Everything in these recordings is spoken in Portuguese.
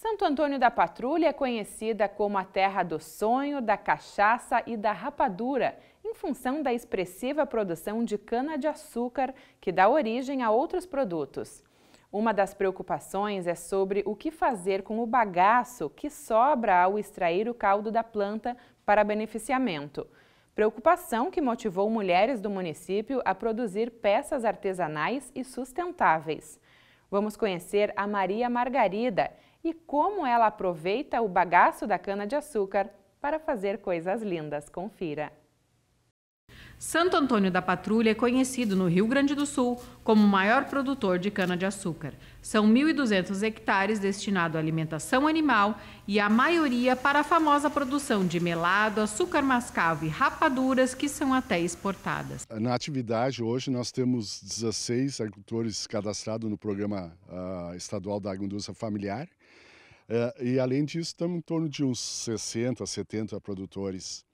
Santo Antônio da Patrulha é conhecida como a terra do sonho, da cachaça e da rapadura, em função da expressiva produção de cana-de-açúcar, que dá origem a outros produtos. Uma das preocupações é sobre o que fazer com o bagaço que sobra ao extrair o caldo da planta para beneficiamento. Preocupação que motivou mulheres do município a produzir peças artesanais e sustentáveis. Vamos conhecer a Maria Margarida, e como ela aproveita o bagaço da cana-de-açúcar para fazer coisas lindas. Confira! Santo Antônio da Patrulha é conhecido no Rio Grande do Sul como o maior produtor de cana-de-açúcar. São 1.200 hectares destinados à alimentação animal e a maioria para a famosa produção de melado, açúcar mascavo e rapaduras que são até exportadas. Na atividade, hoje nós temos 16 agricultores cadastrados no programa uh, estadual da agroindústria familiar. Uh, e além disso, estamos em torno de uns 60, 70 produtores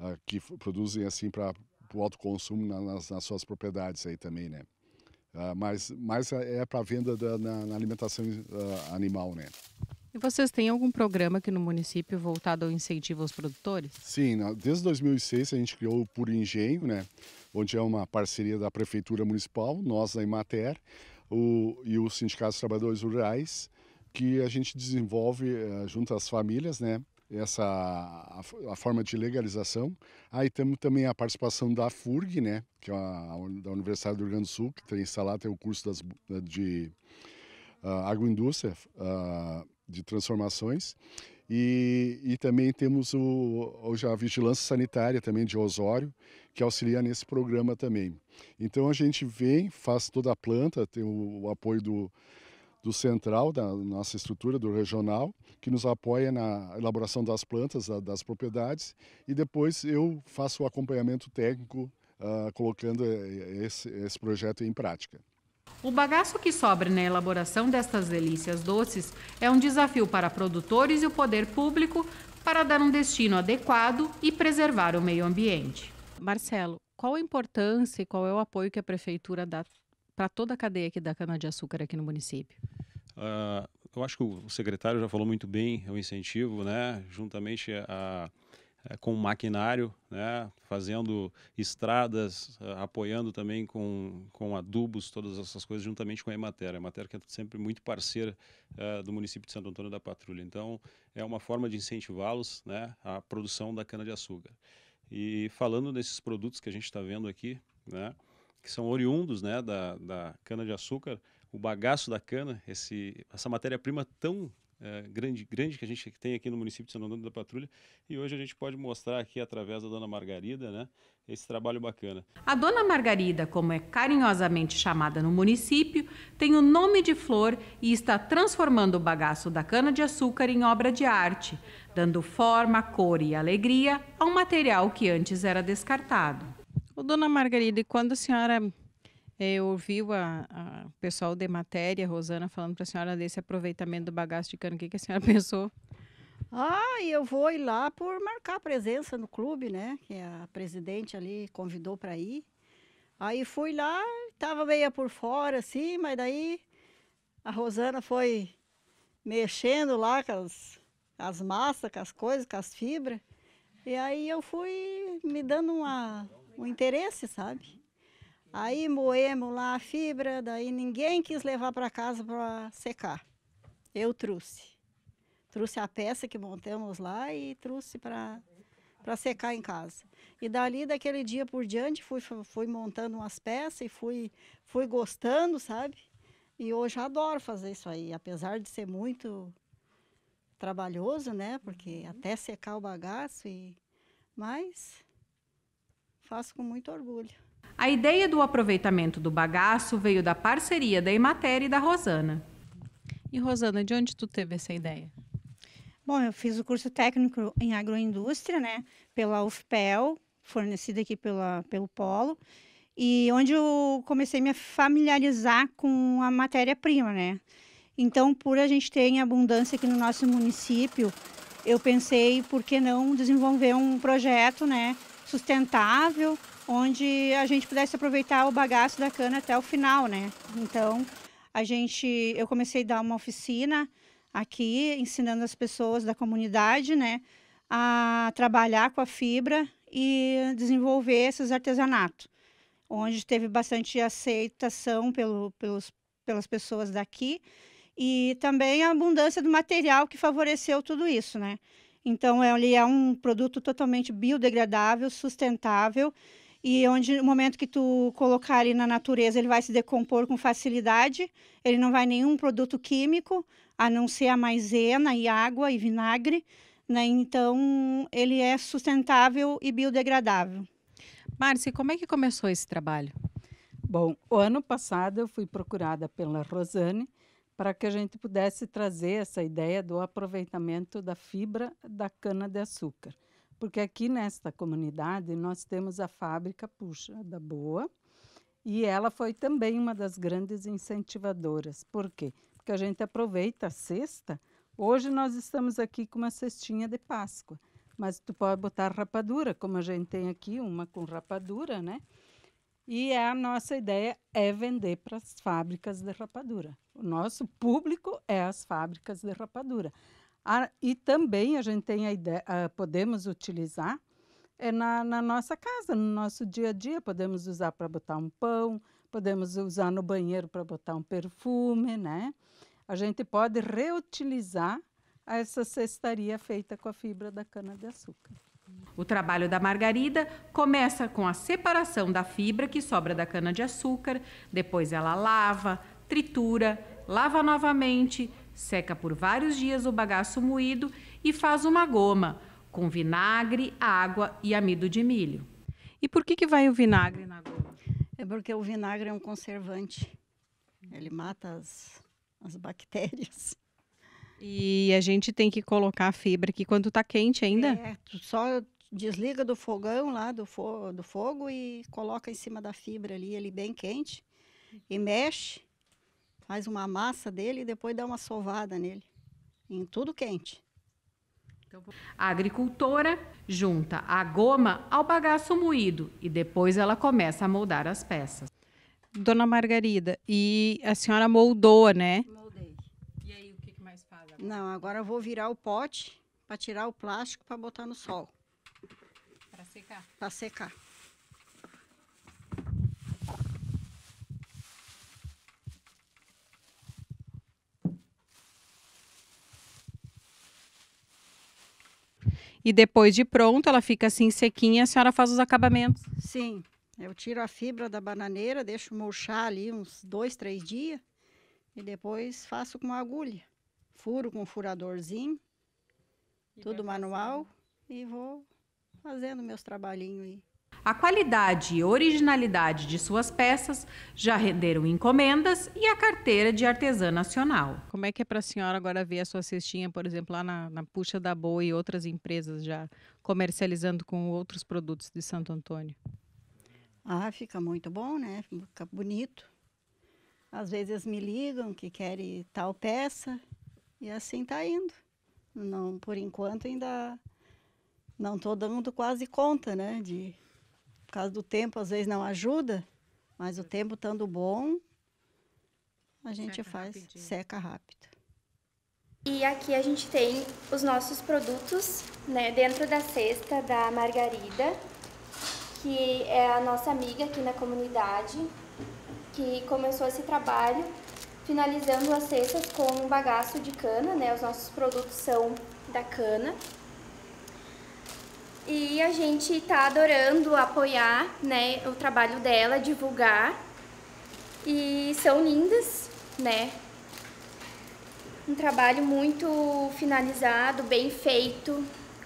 uh, que produzem assim para para o autoconsumo nas, nas suas propriedades aí também, né? Uh, mas, mas é, é para venda da, na, na, alimentação uh, animal, né? E vocês têm algum programa aqui no município voltado ao incentivo aos produtores? Sim, desde 2006 a gente criou o Puro Engenho, né? onde é uma parceria da Prefeitura Municipal, nós da Imater o, e o Sindicato dos Trabalhadores Rurais, que a gente desenvolve uh, junto às famílias, né? essa a, a, forma de legalização. Aí ah, temos também a participação da FURG, né, que é a, da Universidade do Rio Grande do Sul, que tem instalado tem o curso das, eh, de uh, agroindústria uh, de transformações. E, e também temos o, hoje a vigilância sanitária também de Osório, que auxilia nesse programa também. Então a gente vem, faz toda a planta, tem o, o apoio do do central, da nossa estrutura, do regional, que nos apoia na elaboração das plantas, das propriedades, e depois eu faço o acompanhamento técnico uh, colocando eh, eh, esse, esse projeto em prática. O bagaço que sobra na elaboração destas delícias doces é um desafio para produtores e o poder público para dar um destino adequado e preservar o meio ambiente. Marcelo, qual a importância e qual é o apoio que a prefeitura dá para toda a cadeia aqui da cana-de-açúcar aqui no município? Uh, eu acho que o secretário já falou muito bem o é incentivo, né? Juntamente a, a, é, com o maquinário, né? Fazendo estradas, apoiando também com, com adubos, todas essas coisas, juntamente com a Emater. A Emater que é sempre muito parceira uh, do município de Santo Antônio da Patrulha. Então, é uma forma de incentivá-los, né? A produção da cana-de-açúcar. E falando desses produtos que a gente está vendo aqui, né? que são oriundos né, da, da cana-de-açúcar, o bagaço da cana, esse, essa matéria-prima tão é, grande, grande que a gente tem aqui no município de São Antônio da Patrulha. E hoje a gente pode mostrar aqui, através da Dona Margarida, né, esse trabalho bacana. A Dona Margarida, como é carinhosamente chamada no município, tem o nome de flor e está transformando o bagaço da cana-de-açúcar em obra de arte, dando forma, cor e alegria ao material que antes era descartado. Ô, dona Margarida, e quando a senhora é, ouviu o pessoal de matéria, Rosana, falando para a senhora desse aproveitamento do bagaço de cano, o que, que a senhora pensou? Ah, eu vou ir lá por marcar presença no clube, né? Que a presidente ali convidou para ir. Aí fui lá, tava meia por fora, assim, mas daí a Rosana foi mexendo lá com as, as massas, com as coisas, com as fibras. E aí eu fui me dando uma o interesse, sabe? Aí moemos lá a fibra, daí ninguém quis levar para casa para secar. Eu trouxe. Trouxe a peça que montamos lá e trouxe para para secar em casa. E dali, daquele dia por diante, fui, fui montando umas peças e fui, fui gostando, sabe? E hoje adoro fazer isso aí, apesar de ser muito trabalhoso, né? Porque uhum. até secar o bagaço e... Mas faço com muito orgulho. A ideia do aproveitamento do bagaço veio da parceria da Emater e da Rosana. E Rosana, de onde tu teve essa ideia? Bom, eu fiz o curso técnico em agroindústria, né, pela UFPEL, fornecida aqui pela, pelo Polo, e onde eu comecei a me familiarizar com a matéria-prima, né? Então, por a gente ter em abundância aqui no nosso município, eu pensei por que não desenvolver um projeto, né, sustentável, onde a gente pudesse aproveitar o bagaço da cana até o final, né? Então, a gente, eu comecei a dar uma oficina aqui, ensinando as pessoas da comunidade, né, a trabalhar com a fibra e desenvolver esses artesanatos, onde teve bastante aceitação pelo, pelos, pelas pessoas daqui e também a abundância do material que favoreceu tudo isso, né? Então, ele é um produto totalmente biodegradável, sustentável e onde no momento que tu colocar ele na natureza, ele vai se decompor com facilidade, ele não vai nenhum produto químico, a não ser a maisena e água e vinagre, né? Então, ele é sustentável e biodegradável. Márcia, como é que começou esse trabalho? Bom, o ano passado eu fui procurada pela Rosane para que a gente pudesse trazer essa ideia do aproveitamento da fibra da cana-de-açúcar. Porque aqui nesta comunidade nós temos a fábrica Puxa da Boa e ela foi também uma das grandes incentivadoras. Por quê? Porque a gente aproveita a cesta. Hoje nós estamos aqui com uma cestinha de Páscoa, mas tu pode botar rapadura, como a gente tem aqui, uma com rapadura, né? E é a nossa ideia é vender para as fábricas de rapadura. O nosso público é as fábricas de rapadura. e também a gente tem a ideia, podemos utilizar é na, na, nossa casa, no nosso dia a dia. Podemos usar para botar um pão, podemos usar no banheiro para botar um perfume, né? A gente pode reutilizar essa cestaria feita com a fibra da cana-de-açúcar. O trabalho da margarida começa com a separação da fibra que sobra da cana-de-açúcar, depois ela lava, tritura, lava novamente, seca por vários dias o bagaço moído e faz uma goma com vinagre, água e amido de milho. E por que, que vai o vinagre na goma? É porque o vinagre é um conservante. Ele mata as, as bactérias. E a gente tem que colocar a fibra aqui quando está quente ainda? É, só desliga do fogão lá do, fo do fogo e coloca em cima da fibra ali, ele bem quente, e mexe, faz uma massa dele e depois dá uma sovada nele, em tudo quente. Então, a agricultora junta a goma ao bagaço moído e depois ela começa a moldar as peças. Dona Margarida, e a senhora moldou, né? Moldei. E aí, o que mais faz agora? Não, agora eu vou virar o pote para tirar o plástico para botar no sol secar? Para secar. E depois de pronto, ela fica assim sequinha, a senhora faz os acabamentos? Sim. Eu tiro a fibra da bananeira, deixo murchar ali uns dois, três dias e depois faço com agulha. Furo com um furadorzinho, e tudo manual e vou fazendo meus trabalhinhos aí. A qualidade e originalidade de suas peças já renderam encomendas e a carteira de artesã nacional. Como é que é para a senhora agora ver a sua cestinha, por exemplo, lá na, na Puxa da Boa e outras empresas já comercializando com outros produtos de Santo Antônio? Ah, fica muito bom, né? Fica bonito. Às vezes me ligam que querem tal peça e assim está indo. Não, por enquanto ainda não estou dando quase conta, né? De, por causa do tempo, às vezes não ajuda, mas o tempo estando bom, a gente seca faz, rapidinho. seca rápido. E aqui a gente tem os nossos produtos, né? Dentro da cesta da Margarida, que é a nossa amiga aqui na comunidade, que começou esse trabalho finalizando as cestas com um bagaço de cana, né? Os nossos produtos são da cana. E a gente está adorando apoiar né, o trabalho dela, divulgar. E são lindas, né? Um trabalho muito finalizado, bem feito,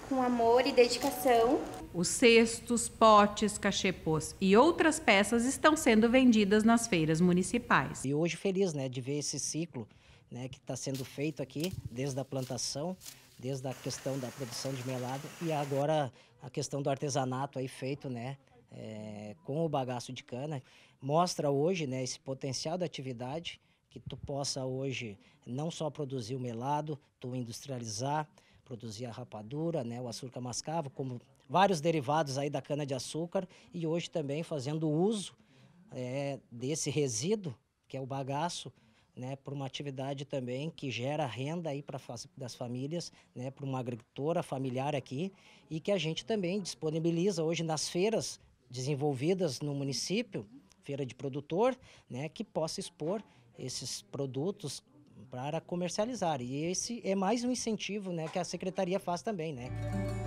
com amor e dedicação. Os cestos, potes, cachepôs e outras peças estão sendo vendidas nas feiras municipais. E hoje feliz né, de ver esse ciclo né, que está sendo feito aqui, desde a plantação desde a questão da produção de melado e agora a questão do artesanato aí feito, né, é, com o bagaço de cana, mostra hoje, né, esse potencial da atividade que tu possa hoje não só produzir o melado, tu industrializar, produzir a rapadura, né, o açúcar mascavo, como vários derivados aí da cana de açúcar e hoje também fazendo uso é, desse resíduo que é o bagaço né, por uma atividade também que gera renda aí para das famílias, né, para uma agricultora familiar aqui e que a gente também disponibiliza hoje nas feiras desenvolvidas no município, feira de produtor, né, que possa expor esses produtos para comercializar. E esse é mais um incentivo, né, que a secretaria faz também, né?